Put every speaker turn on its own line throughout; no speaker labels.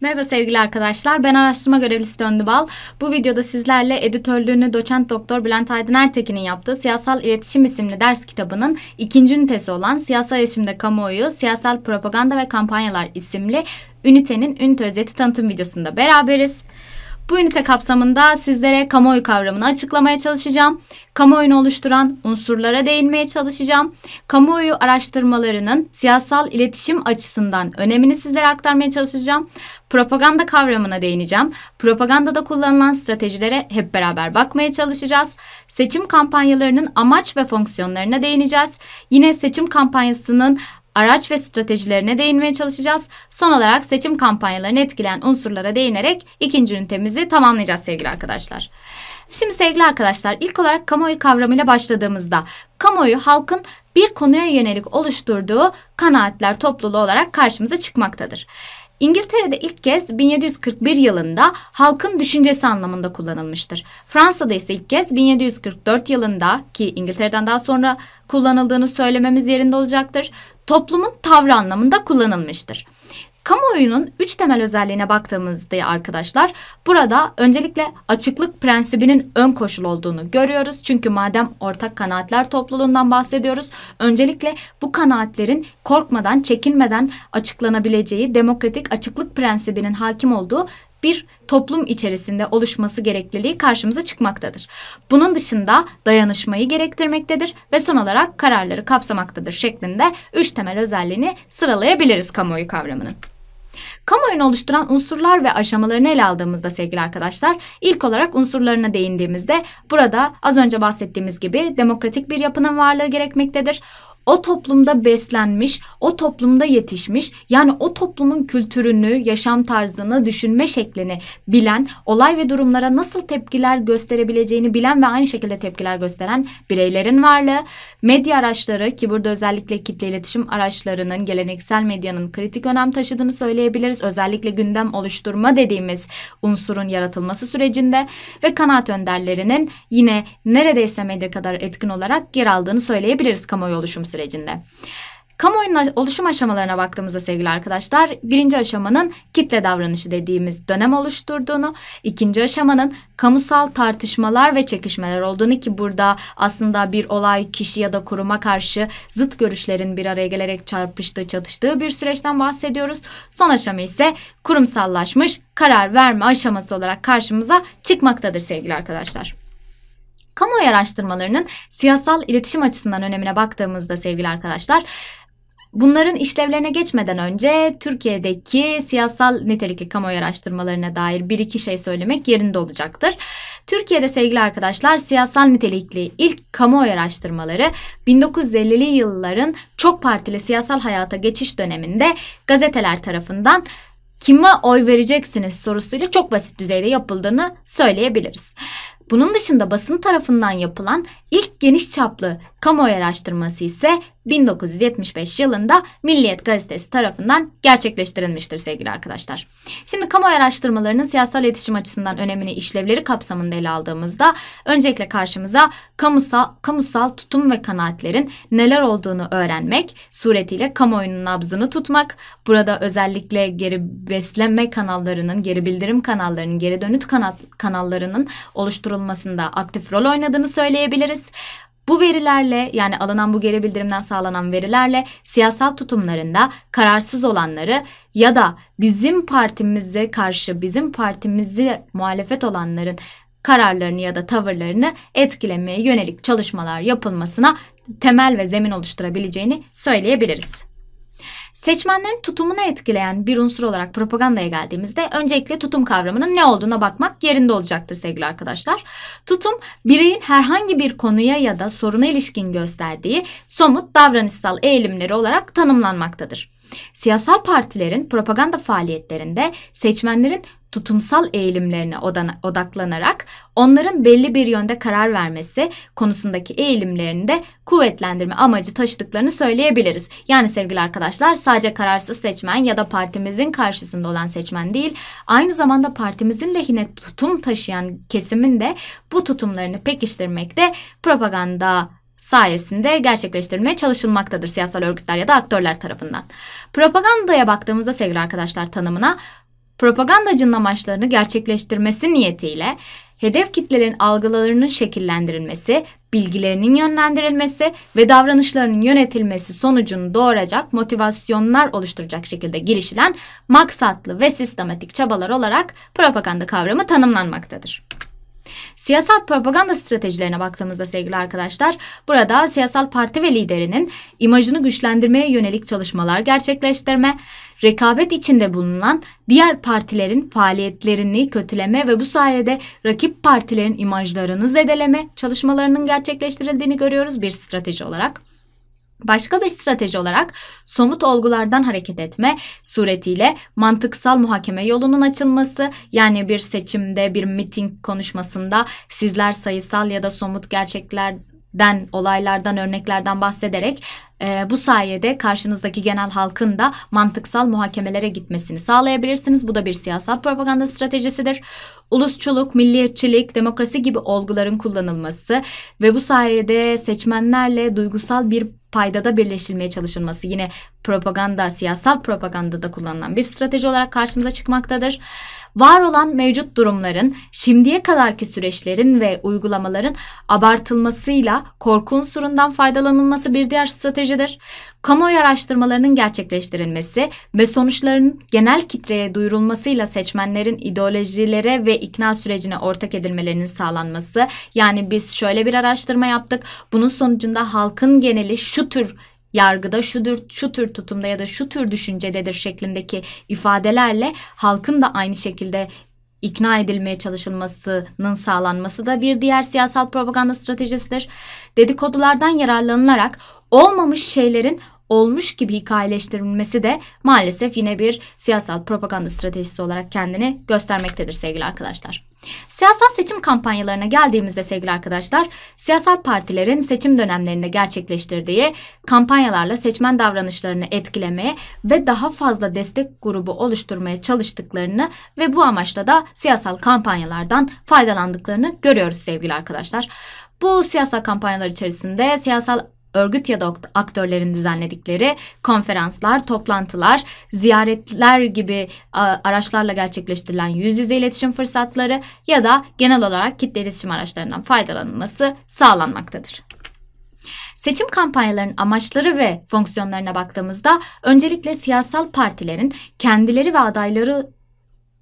Merhaba sevgili arkadaşlar. Ben araştırma görevlisi Döndü Bal. Bu videoda sizlerle editörlüğünü doçent doktor Bülent Aydın Ertekin'in yaptığı Siyasal İletişim isimli ders kitabının ikinci ünitesi olan Siyasal İletişimde Kamuoyu, Siyasal Propaganda ve Kampanyalar isimli ünitenin ünite özeti tanıtım videosunda beraberiz. Bu ünite kapsamında sizlere kamuoyu kavramını açıklamaya çalışacağım. Kamuoyunu oluşturan unsurlara değinmeye çalışacağım. Kamuoyu araştırmalarının siyasal iletişim açısından önemini sizlere aktarmaya çalışacağım. Propaganda kavramına değineceğim. Propagandada kullanılan stratejilere hep beraber bakmaya çalışacağız. Seçim kampanyalarının amaç ve fonksiyonlarına değineceğiz. Yine seçim kampanyasının araç ve stratejilerine değinmeye çalışacağız. Son olarak seçim kampanyalarını etkileyen unsurlara değinerek ikinci ünitemizi tamamlayacağız sevgili arkadaşlar. Şimdi sevgili arkadaşlar ilk olarak kamuoyu kavramıyla başladığımızda kamuoyu halkın bir konuya yönelik oluşturduğu kanaatler topluluğu olarak karşımıza çıkmaktadır. İngiltere'de ilk kez 1741 yılında halkın düşüncesi anlamında kullanılmıştır. Fransa'da ise ilk kez 1744 yılında ki İngiltere'den daha sonra kullanıldığını söylememiz yerinde olacaktır. Toplumun tavrı anlamında kullanılmıştır. Kamuoyunun üç temel özelliğine baktığımızda arkadaşlar burada öncelikle açıklık prensibinin ön koşul olduğunu görüyoruz. Çünkü madem ortak kanaatler topluluğundan bahsediyoruz öncelikle bu kanaatlerin korkmadan çekinmeden açıklanabileceği demokratik açıklık prensibinin hakim olduğu bir toplum içerisinde oluşması gerekliliği karşımıza çıkmaktadır. Bunun dışında dayanışmayı gerektirmektedir ve son olarak kararları kapsamaktadır şeklinde üç temel özelliğini sıralayabiliriz kamuoyu kavramının. Kamuoyunu oluşturan unsurlar ve aşamalarını ele aldığımızda sevgili arkadaşlar, ilk olarak unsurlarına değindiğimizde burada az önce bahsettiğimiz gibi demokratik bir yapının varlığı gerekmektedir o toplumda beslenmiş, o toplumda yetişmiş yani o toplumun kültürünü, yaşam tarzını, düşünme şeklini bilen, olay ve durumlara nasıl tepkiler gösterebileceğini bilen ve aynı şekilde tepkiler gösteren bireylerin varlığı, medya araçları ki burada özellikle kitle iletişim araçlarının geleneksel medyanın kritik önem taşıdığını söyleyebiliriz. Özellikle gündem oluşturma dediğimiz unsurun yaratılması sürecinde ve kanaat önderlerinin yine neredeyse medya kadar etkin olarak yer aldığını söyleyebiliriz kamuoyu oluşum sürecinde sürecinde. Kamuoyunun oluşum aşamalarına baktığımızda sevgili arkadaşlar birinci aşamanın kitle davranışı dediğimiz dönem oluşturduğunu, ikinci aşamanın kamusal tartışmalar ve çekişmeler olduğunu ki burada aslında bir olay kişi ya da kuruma karşı zıt görüşlerin bir araya gelerek çarpıştığı çatıştığı bir süreçten bahsediyoruz. Son aşama ise kurumsallaşmış karar verme aşaması olarak karşımıza çıkmaktadır sevgili arkadaşlar. Kamuoyu araştırmalarının siyasal iletişim açısından önemine baktığımızda sevgili arkadaşlar Bunların işlevlerine geçmeden önce Türkiye'deki siyasal nitelikli kamuoyu araştırmalarına dair bir iki şey söylemek yerinde olacaktır. Türkiye'de sevgili arkadaşlar siyasal nitelikli ilk kamuoyu araştırmaları 1950'li yılların çok partili siyasal hayata geçiş döneminde gazeteler tarafından kime oy vereceksiniz sorusuyla çok basit düzeyde yapıldığını söyleyebiliriz. Bunun dışında basın tarafından yapılan İlk geniş çaplı kamuoyu araştırması ise 1975 yılında Milliyet Gazetesi tarafından gerçekleştirilmiştir sevgili arkadaşlar. Şimdi kamuoyu araştırmalarının siyasal iletişim açısından önemini işlevleri kapsamında ele aldığımızda öncelikle karşımıza kamusal, kamusal tutum ve kanaatlerin neler olduğunu öğrenmek, suretiyle kamuoyunun nabzını tutmak, burada özellikle geri beslenme kanallarının, geri bildirim kanallarının, geri dönüt kanallarının oluşturulmasında aktif rol oynadığını söyleyebiliriz diyebiliriz. Bu verilerle yani alınan bu geri bildirimden sağlanan verilerle siyasal tutumlarında kararsız olanları ya da bizim partimize karşı bizim partimizi muhalefet olanların kararlarını ya da tavırlarını etkilemeye yönelik çalışmalar yapılmasına temel ve zemin oluşturabileceğini söyleyebiliriz. Seçmenlerin tutumunu etkileyen bir unsur olarak propagandaya geldiğimizde öncelikle tutum kavramının ne olduğuna bakmak yerinde olacaktır sevgili arkadaşlar. Tutum bireyin herhangi bir konuya ya da soruna ilişkin gösterdiği somut davranışsal eğilimleri olarak tanımlanmaktadır. Siyasal partilerin propaganda faaliyetlerinde seçmenlerin tutumsal eğilimlerine odaklanarak onların belli bir yönde karar vermesi konusundaki eğilimlerini de kuvvetlendirme amacı taşıdıklarını söyleyebiliriz. Yani sevgili arkadaşlar sadece kararsız seçmen ya da partimizin karşısında olan seçmen değil, aynı zamanda partimizin lehine tutum taşıyan kesimin de bu tutumlarını pekiştirmekte propaganda sayesinde gerçekleştirilmeye çalışılmaktadır siyasal örgütler ya da aktörler tarafından. Propagandaya baktığımızda sevgili arkadaşlar tanımına propagandacının amaçlarını gerçekleştirmesi niyetiyle hedef kitlelerin algılarının şekillendirilmesi, bilgilerinin yönlendirilmesi ve davranışlarının yönetilmesi sonucunu doğuracak motivasyonlar oluşturacak şekilde girişilen maksatlı ve sistematik çabalar olarak propaganda kavramı tanımlanmaktadır. Siyasal propaganda stratejilerine baktığımızda sevgili arkadaşlar, burada siyasal parti ve liderinin imajını güçlendirmeye yönelik çalışmalar gerçekleştirme, rekabet içinde bulunan diğer partilerin faaliyetlerini kötüleme ve bu sayede rakip partilerin imajlarını zedeleme çalışmalarının gerçekleştirildiğini görüyoruz bir strateji olarak. Başka bir strateji olarak somut olgulardan hareket etme suretiyle mantıksal muhakeme yolunun açılması yani bir seçimde bir miting konuşmasında sizler sayısal ya da somut gerçekler den olaylardan örneklerden bahsederek e, bu sayede karşınızdaki genel halkın da mantıksal muhakemelere gitmesini sağlayabilirsiniz. Bu da bir siyasal propaganda stratejisidir. Ulusçuluk, milliyetçilik, demokrasi gibi olguların kullanılması ve bu sayede seçmenlerle duygusal bir paydada birleşilmeye çalışılması yine propaganda, siyasal propagandada kullanılan bir strateji olarak karşımıza çıkmaktadır var olan mevcut durumların, şimdiye kadarki süreçlerin ve uygulamaların abartılmasıyla korku unsurundan faydalanılması bir diğer stratejidir. Kamuoyu araştırmalarının gerçekleştirilmesi ve sonuçlarının genel kitleye duyurulmasıyla seçmenlerin ideolojilere ve ikna sürecine ortak edilmelerinin sağlanması. Yani biz şöyle bir araştırma yaptık. Bunun sonucunda halkın geneli şu tür yargıda şudur, şu tür tutumda ya da şu tür düşüncededir şeklindeki ifadelerle halkın da aynı şekilde ikna edilmeye çalışılmasının sağlanması da bir diğer siyasal propaganda stratejisidir. Dedikodulardan yararlanılarak olmamış şeylerin olmuş gibi hikayeleştirilmesi de maalesef yine bir siyasal propaganda stratejisi olarak kendini göstermektedir sevgili arkadaşlar. Siyasal seçim kampanyalarına geldiğimizde sevgili arkadaşlar, siyasal partilerin seçim dönemlerinde gerçekleştirdiği kampanyalarla seçmen davranışlarını etkilemeye ve daha fazla destek grubu oluşturmaya çalıştıklarını ve bu amaçla da siyasal kampanyalardan faydalandıklarını görüyoruz sevgili arkadaşlar. Bu siyasal kampanyalar içerisinde siyasal örgüt ya da aktörlerin düzenledikleri konferanslar, toplantılar, ziyaretler gibi araçlarla gerçekleştirilen yüz yüze iletişim fırsatları ya da genel olarak kitle iletişim araçlarından faydalanılması sağlanmaktadır. Seçim kampanyalarının amaçları ve fonksiyonlarına baktığımızda öncelikle siyasal partilerin kendileri ve adayları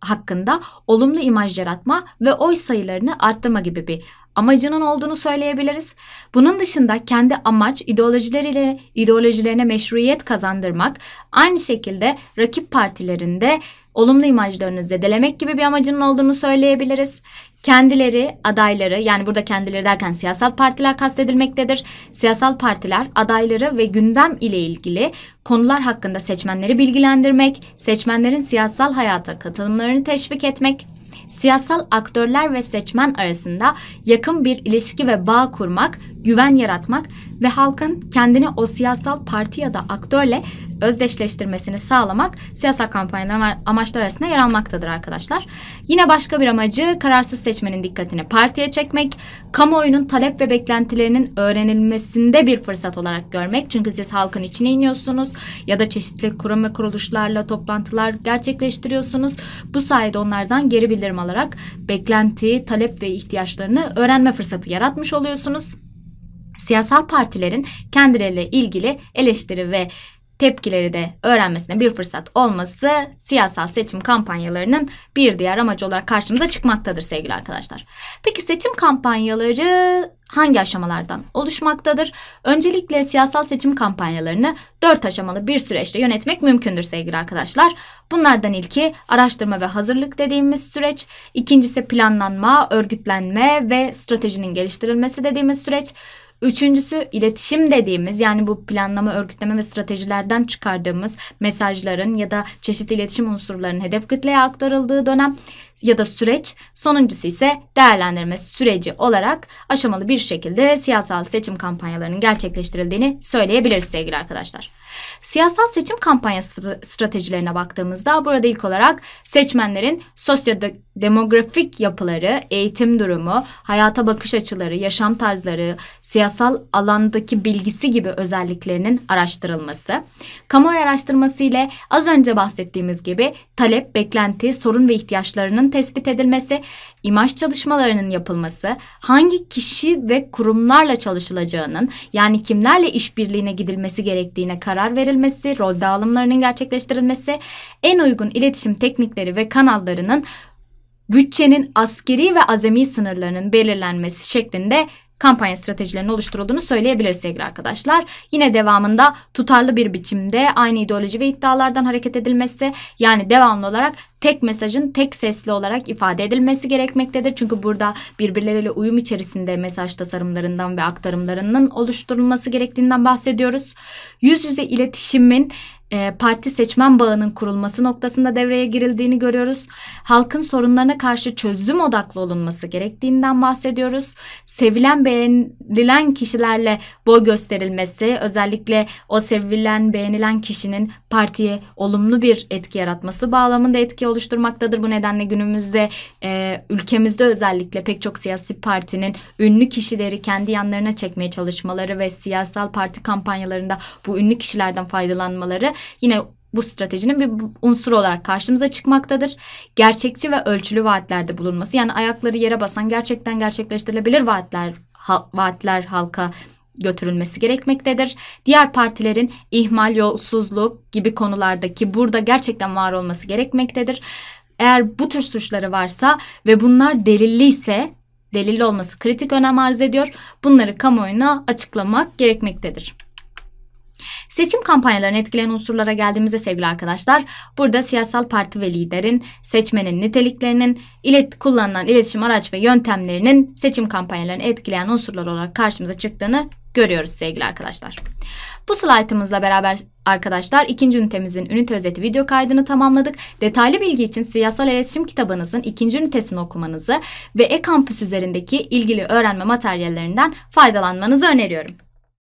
hakkında olumlu imaj yaratma ve oy sayılarını arttırma gibi bir amacının olduğunu söyleyebiliriz. Bunun dışında kendi amaç ideolojileriyle ideolojilerine meşruiyet kazandırmak, aynı şekilde rakip partilerinde olumlu imajlarını zedelemek gibi bir amacının olduğunu söyleyebiliriz. Kendileri, adayları yani burada kendileri derken siyasal partiler kastedilmektedir. Siyasal partiler adayları ve gündem ile ilgili konular hakkında seçmenleri bilgilendirmek, seçmenlerin siyasal hayata katılımlarını teşvik etmek, siyasal aktörler ve seçmen arasında yakın bir ilişki ve bağ kurmak, güven yaratmak ve halkın kendini o siyasal parti ya da aktörle özdeşleştirmesini sağlamak siyasal kampanyalar amaçları arasında yer almaktadır arkadaşlar. Yine başka bir amacı kararsız seçmenin dikkatini partiye çekmek, kamuoyunun talep ve beklentilerinin öğrenilmesinde bir fırsat olarak görmek. Çünkü siz halkın içine iniyorsunuz ya da çeşitli kurum ve kuruluşlarla toplantılar gerçekleştiriyorsunuz. Bu sayede onlardan geri bildirim alarak beklenti, talep ve ihtiyaçlarını öğrenme fırsatı yaratmış oluyorsunuz. Siyasal partilerin kendileriyle ilgili eleştiri ve tepkileri de öğrenmesine bir fırsat olması siyasal seçim kampanyalarının bir diğer amacı olarak karşımıza çıkmaktadır sevgili arkadaşlar. Peki seçim kampanyaları hangi aşamalardan oluşmaktadır? Öncelikle siyasal seçim kampanyalarını dört aşamalı bir süreçte yönetmek mümkündür sevgili arkadaşlar. Bunlardan ilki araştırma ve hazırlık dediğimiz süreç, ikincisi planlanma, örgütlenme ve stratejinin geliştirilmesi dediğimiz süreç, Üçüncüsü iletişim dediğimiz yani bu planlama, örgütleme ve stratejilerden çıkardığımız mesajların ya da çeşitli iletişim unsurlarının hedef kitleye aktarıldığı dönem ya da süreç. Sonuncusu ise değerlendirme süreci olarak aşamalı bir şekilde siyasal seçim kampanyalarının gerçekleştirildiğini söyleyebiliriz sevgili arkadaşlar. Siyasal seçim kampanya stratejilerine baktığımızda burada ilk olarak seçmenlerin sosyodemografik yapıları, eğitim durumu, hayata bakış açıları, yaşam tarzları, siyasal yasal alandaki bilgisi gibi özelliklerinin araştırılması, kamuoyu araştırması ile az önce bahsettiğimiz gibi talep, beklenti, sorun ve ihtiyaçlarının tespit edilmesi, imaj çalışmalarının yapılması, hangi kişi ve kurumlarla çalışılacağının yani kimlerle işbirliğine gidilmesi gerektiğine karar verilmesi, rol dağılımlarının gerçekleştirilmesi, en uygun iletişim teknikleri ve kanallarının bütçenin askeri ve azami sınırlarının belirlenmesi şeklinde kampanya stratejilerinin oluşturulduğunu söyleyebiliriz sevgili arkadaşlar. Yine devamında tutarlı bir biçimde aynı ideoloji ve iddialardan hareket edilmesi yani devamlı olarak tek mesajın tek sesli olarak ifade edilmesi gerekmektedir. Çünkü burada birbirleriyle uyum içerisinde mesaj tasarımlarından ve aktarımlarının oluşturulması gerektiğinden bahsediyoruz. Yüz yüze iletişimin ee, parti seçmen bağının kurulması noktasında devreye girildiğini görüyoruz. Halkın sorunlarına karşı çözüm odaklı olunması gerektiğinden bahsediyoruz. Sevilen beğenilen kişilerle boy gösterilmesi, özellikle o sevilen beğenilen kişinin partiye olumlu bir etki yaratması bağlamında etki oluşturmaktadır. Bu nedenle günümüzde e, ülkemizde özellikle pek çok siyasi partinin ünlü kişileri kendi yanlarına çekmeye çalışmaları ve siyasal parti kampanyalarında bu ünlü kişilerden faydalanmaları yine bu stratejinin bir unsuru olarak karşımıza çıkmaktadır. Gerçekçi ve ölçülü vaatlerde bulunması yani ayakları yere basan gerçekten gerçekleştirilebilir vaatler ha, vaatler halka götürülmesi gerekmektedir. Diğer partilerin ihmal, yolsuzluk gibi konulardaki burada gerçekten var olması gerekmektedir. Eğer bu tür suçları varsa ve bunlar delilli ise delil olması kritik önem arz ediyor. Bunları kamuoyuna açıklamak gerekmektedir. Seçim kampanyalarını etkileyen unsurlara geldiğimizde sevgili arkadaşlar, burada siyasal parti ve liderin, seçmenin niteliklerinin, ilet kullanılan iletişim araç ve yöntemlerinin seçim kampanyalarını etkileyen unsurlar olarak karşımıza çıktığını görüyoruz sevgili arkadaşlar. Bu slaytımızla beraber arkadaşlar ikinci ünitemizin ünite özeti video kaydını tamamladık. Detaylı bilgi için siyasal iletişim kitabınızın ikinci ünitesini okumanızı ve e-kampüs üzerindeki ilgili öğrenme materyallerinden faydalanmanızı öneriyorum.